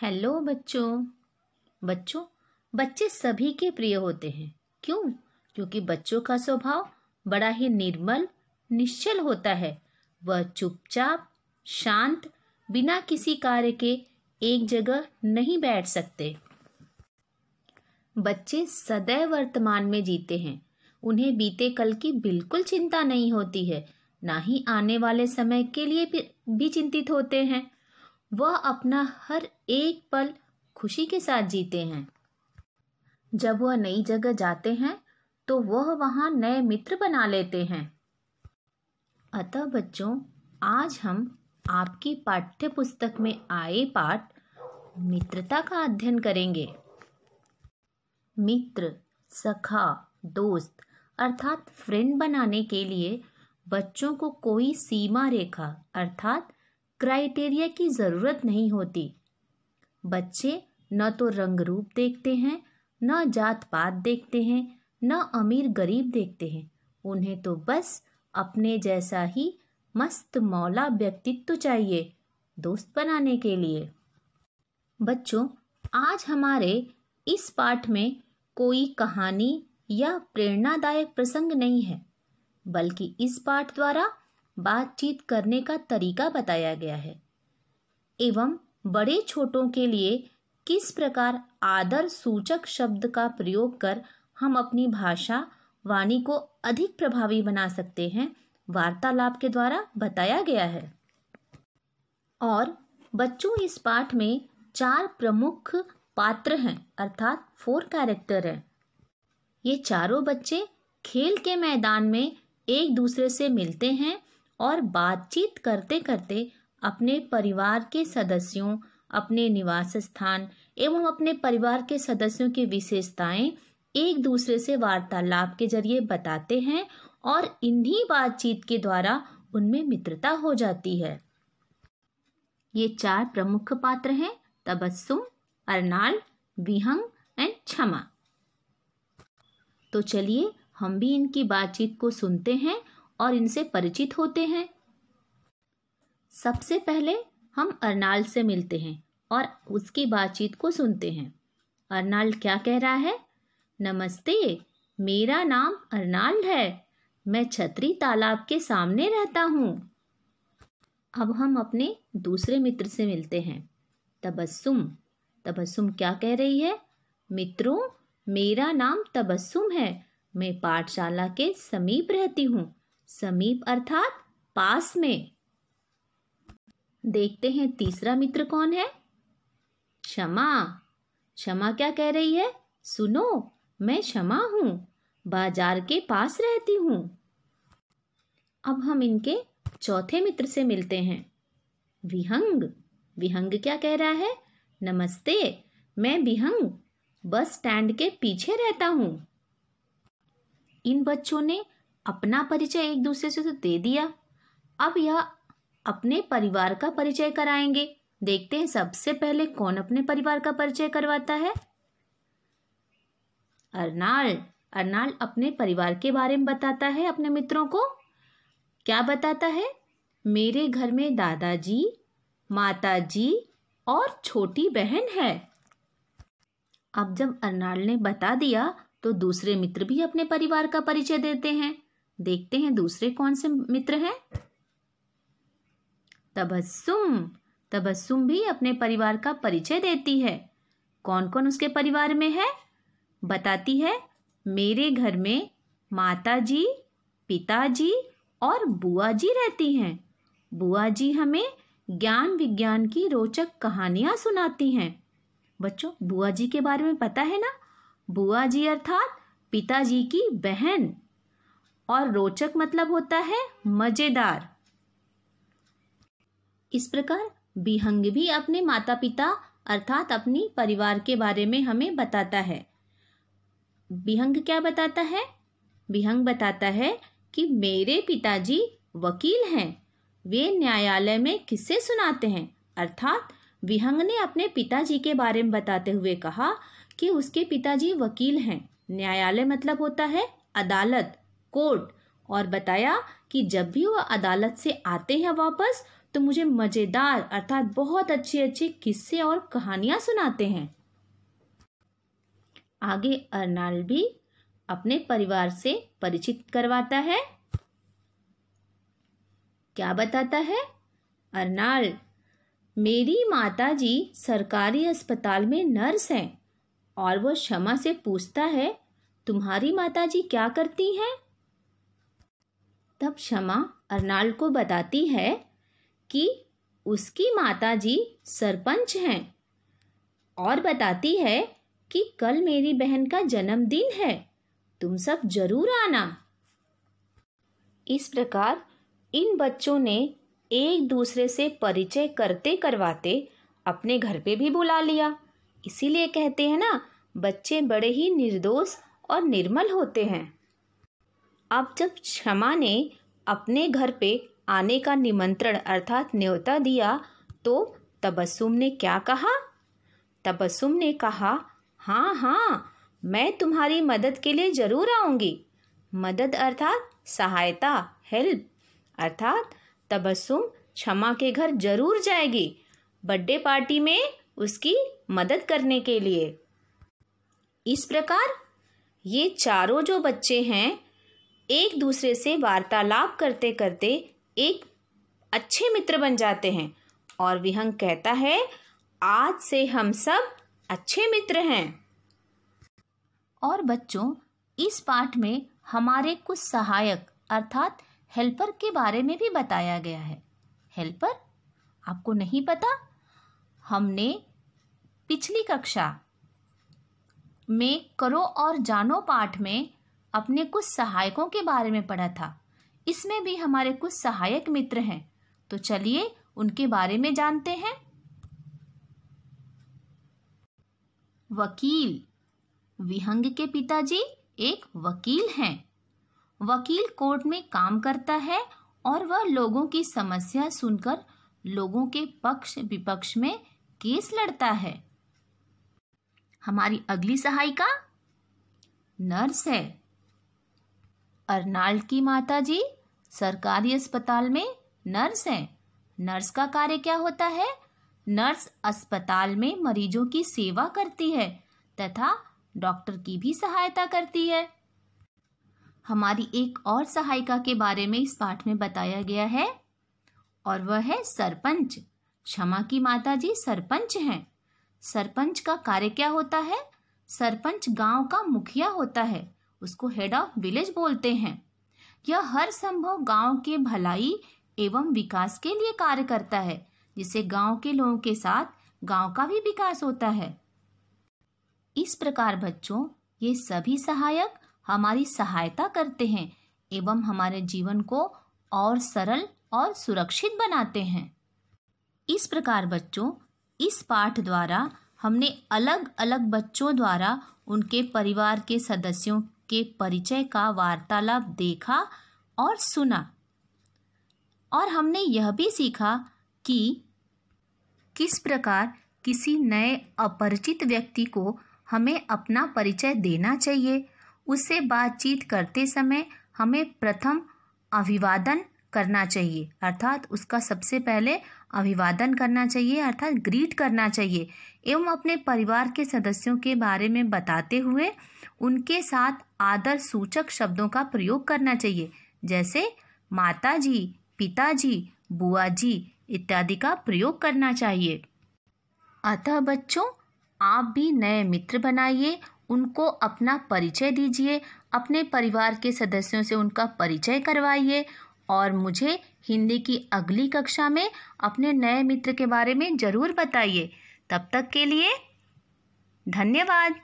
hello बच्चों बच्चों बच्चे सभी के प्रिय होते हैं क्यों क्योंकि बच्चों का स्वभाव बड़ा ही निर्मल निश्चल होता है वह चुपचाप शांत बिना किसी कार्य के एक जगह नहीं बैठ सकते बच्चे सदैव वर्तमान में जीते हैं उन्हें बीते कल की बिल्कुल चिंता नहीं होती है ना ही आने वाले समय के लिए भी चिंतित होते हैं वह अपना हर एक पल खुशी के साथ जीते हैं जब वह नई जगह जाते हैं तो वह वहां नए मित्र बना लेते हैं अतः बच्चों आज हम आपकी पाठ्य पुस्तक में आए पाठ मित्रता का अध्ययन करेंगे मित्र सखा दोस्त अर्थात फ्रेंड बनाने के लिए बच्चों को कोई सीमा रेखा अर्थात क्राइटेरिया की ज़रूरत नहीं होती बच्चे न तो रंग रूप देखते हैं न जात पात देखते हैं न अमीर गरीब देखते हैं उन्हें तो बस अपने जैसा ही मस्त मौला व्यक्तित्व चाहिए दोस्त बनाने के लिए बच्चों आज हमारे इस पाठ में कोई कहानी या प्रेरणादायक प्रसंग नहीं है बल्कि इस पाठ द्वारा बातचीत करने का तरीका बताया गया है एवं बड़े छोटों के लिए किस प्रकार आदर सूचक शब्द का प्रयोग कर हम अपनी भाषा वाणी को अधिक प्रभावी बना सकते हैं वार्तालाप के द्वारा बताया गया है और बच्चों इस पाठ में चार प्रमुख पात्र हैं अर्थात फोर कैरेक्टर हैं ये चारों बच्चे खेल के मैदान में एक दूसरे से मिलते हैं और बातचीत करते करते अपने परिवार के सदस्यों अपने निवास स्थान एवं अपने परिवार के सदस्यों की विशेषताएं एक दूसरे से वार्तालाप के जरिए बताते हैं और इन्हीं बातचीत के द्वारा उनमें मित्रता हो जाती है ये चार प्रमुख पात्र हैं तबस्सुम अरनाल विहंग एंड क्षमा तो चलिए हम भी इनकी बातचीत को सुनते हैं और इनसे परिचित होते हैं सबसे पहले हम अर्नाल से मिलते हैं और उसकी बातचीत को सुनते हैं अर्नाल्ड क्या कह रहा है नमस्ते मेरा नाम अर्नाल है मैं छतरी तालाब के सामने रहता हूँ अब हम अपने दूसरे मित्र से मिलते हैं तबस्सुम तबस्सुम क्या कह रही है मित्रों मेरा नाम तबस्सुम है मैं पाठशाला के समीप रहती हूँ समीप अर्थात पास में देखते हैं तीसरा मित्र कौन है क्षमा क्षमा क्या कह रही है सुनो मैं क्षमा हूं बाजार के पास रहती हूं अब हम इनके चौथे मित्र से मिलते हैं विहंग विहंग क्या कह रहा है नमस्ते मैं विहंग बस स्टैंड के पीछे रहता हूं इन बच्चों ने अपना परिचय एक दूसरे से तो दे दिया अब यह अपने परिवार का परिचय कराएंगे देखते हैं सबसे पहले कौन अपने परिवार का परिचय करवाता है अर्नाल्ड अर्नाल्ड अपने परिवार के बारे में बताता है अपने मित्रों को क्या बताता है मेरे घर में दादाजी माताजी और छोटी बहन है अब जब अर्नाल्ड ने बता दिया तो दूसरे मित्र भी अपने परिवार का परिचय देते हैं देखते हैं दूसरे कौन से मित्र हैं तबस्सुम तबस्सुम भी अपने परिवार का परिचय देती है कौन कौन उसके परिवार में है बताती है मेरे घर में माता जी पिताजी और बुआ जी रहती हैं बुआ जी हमें ज्ञान विज्ञान की रोचक कहानियाँ सुनाती हैं बच्चों बुआ जी के बारे में पता है ना बुआ जी अर्थात पिताजी की बहन और रोचक मतलब होता है मज़ेदार इस प्रकार बिहंग भी अपने माता पिता अर्थात अपनी परिवार के बारे में हमें बताता है बिहंग क्या बताता है बिहंग बताता है कि मेरे पिताजी वकील हैं वे न्यायालय में किससे सुनाते हैं अर्थात विहंग ने अपने पिताजी के बारे में बताते हुए कहा कि उसके पिताजी वकील हैं न्यायालय मतलब होता है अदालत कोर्ट और बताया कि जब भी वह अदालत से आते हैं वापस तो मुझे मज़ेदार अर्थात बहुत अच्छे अच्छे किस्से और कहानियां सुनाते हैं आगे अर्नाल भी अपने परिवार से परिचित करवाता है क्या बताता है अर्नाल मेरी माताजी सरकारी अस्पताल में नर्स हैं और वो क्षमा से पूछता है तुम्हारी माताजी क्या करती हैं तब क्षमा अर्नाल को बताती है कि उसकी माताजी सरपंच हैं और बताती है कि कल मेरी बहन का जन्मदिन है तुम सब जरूर आना इस प्रकार इन बच्चों ने एक दूसरे से परिचय करते करवाते अपने घर पे भी बुला लिया इसीलिए कहते हैं ना बच्चे बड़े ही निर्दोष और निर्मल होते हैं अब जब क्षमा ने अपने घर पे आने का निमंत्रण अर्थात न्योता दिया तो तबस्सुम ने क्या कहा तबस्सुम ने कहा हाँ हाँ मैं तुम्हारी मदद के लिए ज़रूर आऊँगी मदद अर्थात सहायता हेल्प अर्थात तबस्सुम क्षमा के घर जरूर जाएगी बर्थडे पार्टी में उसकी मदद करने के लिए इस प्रकार ये चारों जो बच्चे हैं एक दूसरे से वार्तालाप करते करते एक अच्छे मित्र बन जाते हैं और विहंग कहता है आज से हम सब अच्छे मित्र हैं और बच्चों इस पाठ में हमारे कुछ सहायक अर्थात हेल्पर के बारे में भी बताया गया है हेल्पर आपको नहीं पता हमने पिछली कक्षा में करो और जानो पाठ में अपने कुछ सहायकों के बारे में पढ़ा था इसमें भी हमारे कुछ सहायक मित्र हैं तो चलिए उनके बारे में जानते हैं वकील विहंग के पिताजी एक वकील हैं वकील कोर्ट में काम करता है और वह लोगों की समस्या सुनकर लोगों के पक्ष विपक्ष में केस लड़ता है हमारी अगली सहायिका नर्स है अर्नाल्ड की माता जी सरकारी अस्पताल में नर्स हैं नर्स का कार्य क्या होता है नर्स अस्पताल में मरीजों की सेवा करती है तथा डॉक्टर की भी सहायता करती है हमारी एक और सहायिका के बारे में इस पाठ में बताया गया है और वह है सरपंच क्षमा की माता जी सरपंच हैं सरपंच का कार्य क्या होता है सरपंच गांव का मुखिया होता है उसको हेड ऑफ विलेज बोलते हैं यह हर संभव गांव के भलाई एवं विकास के लिए कार्य करता है जिससे गांव के लोगों के साथ गांव का भी विकास होता है इस प्रकार बच्चों ये सभी सहायक हमारी सहायता करते हैं एवं हमारे जीवन को और सरल और सुरक्षित बनाते हैं इस प्रकार बच्चों इस पाठ द्वारा हमने अलग अलग बच्चों द्वारा उनके परिवार के सदस्यों के परिचय का वार्तालाप देखा और सुना और हमने यह भी सीखा कि किस प्रकार किसी नए अपरिचित व्यक्ति को हमें अपना परिचय देना चाहिए उससे बातचीत करते समय हमें प्रथम अभिवादन करना चाहिए अर्थात उसका सबसे पहले अभिवादन करना चाहिए अर्थात ग्रीट करना चाहिए एवं अपने परिवार के सदस्यों के बारे में बताते हुए उनके साथ आदर सूचक शब्दों का प्रयोग करना चाहिए जैसे माता जी पिताजी बुआ जी इत्यादि का प्रयोग करना चाहिए अतः बच्चों आप भी नए मित्र बनाइए उनको अपना परिचय दीजिए अपने परिवार के सदस्यों से उनका परिचय करवाइए और मुझे हिंदी की अगली कक्षा में अपने नए मित्र के बारे में ज़रूर बताइए तब तक के लिए धन्यवाद